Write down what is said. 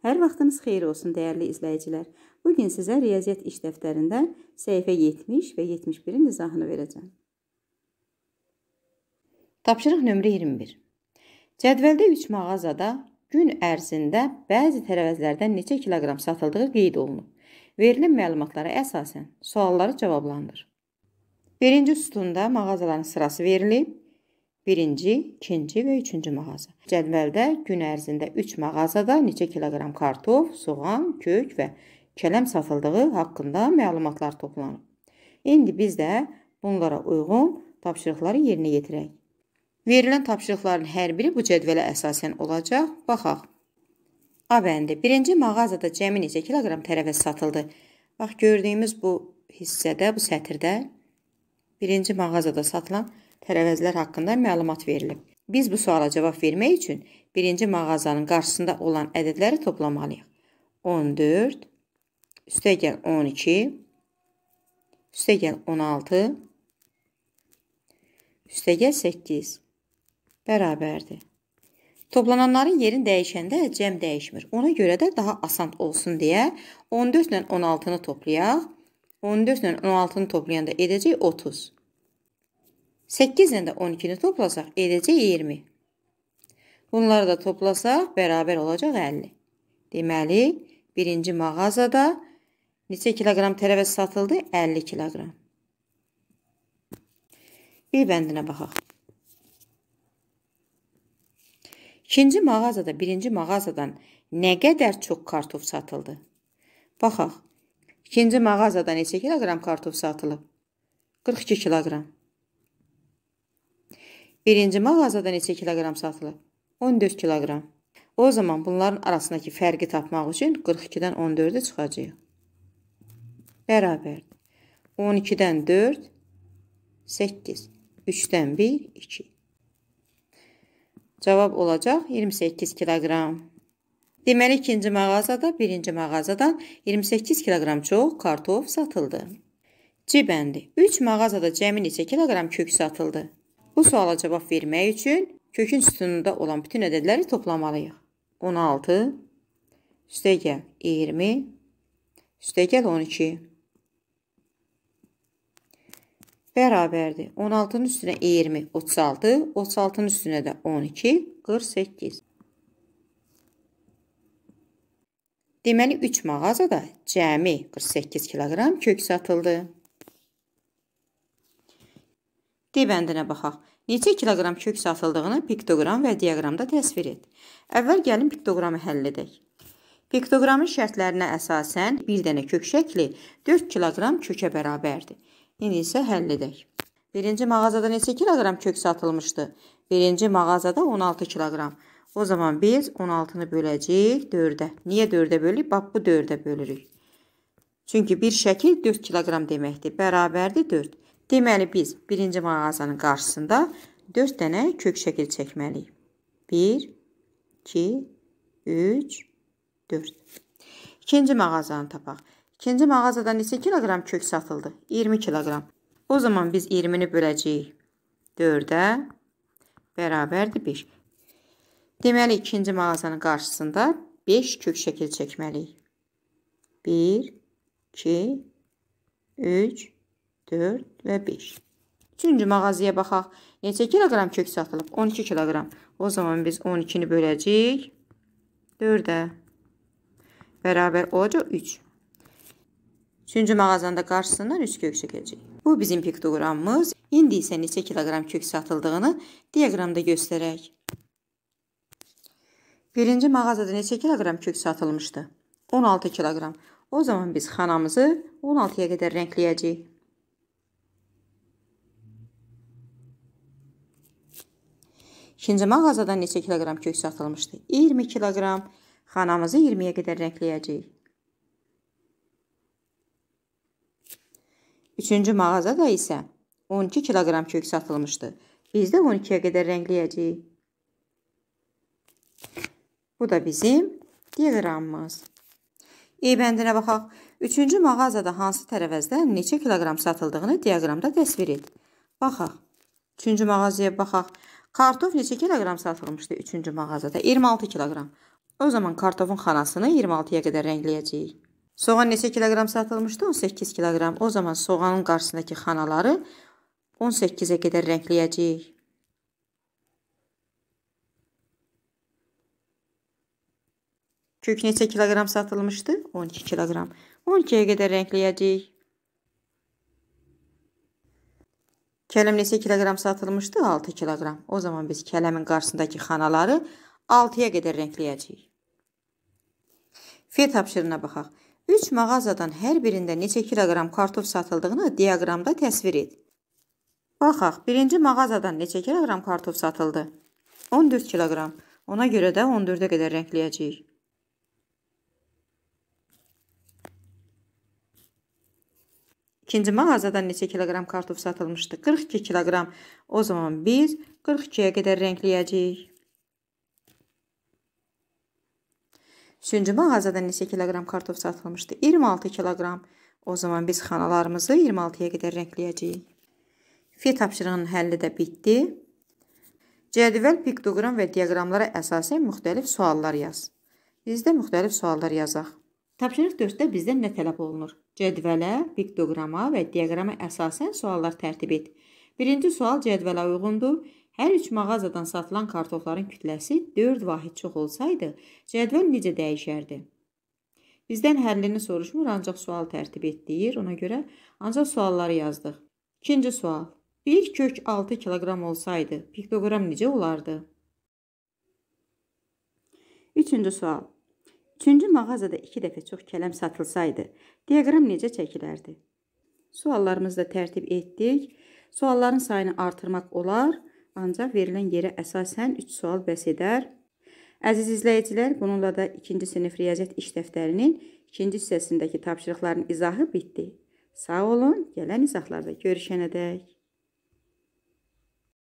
Hər vaxtınız xeyir olsun dəyərli izləyicilər. Bu gün sizə riyaziyyat iş dəftərində səhifə 70 və 71-in izahını verəcəm. Tapşırıq nömrə 21. Cədvəldə 3 mağazada gün ərzində bəzi tərəvəzlərdən neçə kiloqram satıldığı qeyd olunub. Verilən məlumatlara əsasən sualları cavablandır. Birinci sütunda mağazaların sırası verilib, 1-ci, 2-ci və 3-cü mağaza. Cədvəldə gün ərzində 3 mağazada neçə kiloqram kartof, soğan, kök və kələm satıldığı haqqında məlumatlar toplanıb. İndi biz də bunlara uyğun tapşırıqları yerinə yetirək. Verilən tapşırıqların hər biri bu cədvələ əsasən olacaq. Baxaq. A bəndi. Birinci mağazada cəmi neçə kiloqram tərəvəz satıldı? Bax, gördüyümüz bu hissədə, bu sətirdə birinci mağazada satılan tərəvəzlər haqqında məlumat verilib. Biz bu suala cavab vermək üçün birinci mağazanın qarşısında olan ədədləri toplamalıyıq. 14 üstəgəl 12 üstəgəl 16 üstəgəl 8 bərabərdir. Toplananların yerin dəyişəndə cəm dəyişmir. Ona görə də daha asan olsun deyə 14 ilə 16-nı toplayaq. 14 ilə 16-nı toplayanda edəcək 30. 8 ilə də 12-ni toplasaq, edəcək 20. Bunları da toplasaq, bərabər olacaq 50. Deməli, birinci mağazada neçə kiloqram tərəvəz satıldı? 50 kiloqram. Bir bəndinə baxaq. İkinci mağazada birinci mağazadan nə qədər çox kartof satıldı? Baxaq. İkinci mağazada neçə kiloqram kartof satılıb? 42 kiloqram. Birinci mağazada neçə kiloqram satılıb? 14 kiloqram. O zaman bunların arasındakı fərqi tapmaq üçün 42-dən 14-ə çıxacağıq. Bərabərdir. 12-dən 4, 8. 3-dən 1, 2. Cavab olacaq 28 kiloqram. Deməli, ikinci mağazada birinci mağazadan 28 kiloqram çox kartof satıldı. C bəndi. 3 mağazada cəmi neçə kiloqram kök satıldı? Bu suala cavab vermək üçün kökün sütununda olan bütün ədədləri toplamalıyıq. 16 üstəgəl 20 üstəgəl 12 bərabərdir. 16-nın üstünə 20 36, 36-nın üstünə də 12 48. Deməli 3 mağazada cəmi 48 kiloqram kök satıldı. D bəndinə baxaq. Neçə kiloqram kök satıldığını piktoqram və diaqramda təsvir et. Əvvəl gəlin piktoqramı həll edək. Piktoqramın şərtlərinə əsasən bir dənə kök şəkli 4 kiloqram kökə bərabərdir. İndi yəni isə həll edək. Birinci mağazada neçə kiloqram kök satılmışdı? Birinci mağazada 16 kiloqram. O zaman biz 16-nı böləcəyik 4-ə. Niyə 4-ə bölürük? Bax bu 4-ə bölürük. Çünki bir şəkil 4 kiloqram deməkdir. Bərabərdir 4. Deməli, biz birinci mağazanın qarşısında 4 dənə kök şəkil çəkməliyik. 1, 2, 3, 4. İkinci mağazanı tapaq. İkinci mağazada neçə kiloqram kök satıldı? 20 kiloqram. O zaman biz 20-ni böləcəyik. 4-ə bərabərdir 5. Deməli, ikinci mağazanın qarşısında 5 kök şəkil çəkməliyik. 1, 2, 3, 4. 4 və 5. Üçüncü mağazaya baxaq. Neçə kiloqram kök satılıb? 12 kiloqram. O zaman biz 12-ni böləcəyik 4-ə. Bərabər olacaq 3. Üçüncü mağazanda qarşısından 3 kök çəkəcəyik. Bu bizim piktoqramımız. İndi isə neçə kiloqram kök satıldığını diaqramda göstərək. Birinci mağazada neçə kiloqram kök satılmışdı? 16 kiloqram. O zaman biz xanamızı 16-ya qədər rəngləyəcəyik. İkinci mağazadan neçə kiloqram kök satılmışdı? 20 kiloqram. Xanamızı 20-yə qədər rəngləyəcəyik. Üçüncü mağazada isə 12 kiloqram kök satılmışdı. Biz də 12-yə qədər rəngləyəcəyik. Bu da bizim diaqramımız. E bəndinə baxaq. Üçüncü mağazada hansı tərəvəzdən neçə kiloqram satıldığını diaqramda təsvir et. Baxaq. Üçüncü mağazaya baxaq. Kartof neçə kiloqram satılmışdı 3-cü mağazada? 26 kiloqram. O zaman kartofun xanasını 26-ya qədər rəngləyəcəyik. Soğan neçə kiloqram satılmışdı? 18 kiloqram. O zaman soğanın qarşısındakı xanaları 18-ə qədər rəngləyəcəyik. Kök neçə kiloqram satılmışdı? 12 kiloqram. 12-yə qədər rəngləyəcəyik. Kələm neçə kiloqram satılmışdı? 6 kiloqram. O zaman biz kələmin qarşısındakı xanaları 6-ya qədər rəngləyəcəyik. F tapşırığına baxaq. 3 mağazadan hər birində neçə kiloqram kartof satıldığını diaqramda təsvir et. Baxaq, birinci mağazadan neçə kiloqram kartof satıldı? 14 kiloqram. Ona görə də 14-ə qədər rəngləyəcəyik. İkinci mağazadan neçə kiloqram kartof satılmışdı? 42 kiloqram. O zaman biz 42-yə qədər rəngləyəcəyik. Üçüncü mağazadan neçə kiloqram kartof satılmışdı? 26 kiloqram. O zaman biz xanalarımızı 26-ya qədər rəngləyəcəyik. F tapşırığının həlli də bitdi. Cədvəl, piktoqram və diaqramlara əsasən müxtəlif suallar yaz. Bizdə müxtəlif suallar yazaq. Tapşırıq 4-də bizdən nə tələb olunur? Cədvələ, piktoqrama və diaqrama əsasən suallar tərtib et. Birinci sual cədvələ uyğundur. Hər üç mağazadan satılan kartofların kütləsi 4 vahid çox olsaydı, cədvəl necə dəyişərdi? Bizdən həllini soruşmur, ancaq sual tərtib et deyir. Ona görə ancaq sualları yazdıq. İkinci sual. Bir kök 6 kiloqram olsaydı, piktoqram necə olardı? Üçüncü sual. Üçüncü mağazada iki dəfə çox kələm satılsaydı, diaqram necə çəkilərdi? Suallarımızı da tərtib etdik. Sualların sayını artırmaq olar, ancaq verilən yerə əsasən 3 sual bəs edər. Əziz izləyicilər, bununla da 2-ci sinif riyaziyyat iş dəftərinin 2-ci hissəsindəki tapşırıqların izahı bitdi. Sağ olun, gələn izahlarda görüşənədək.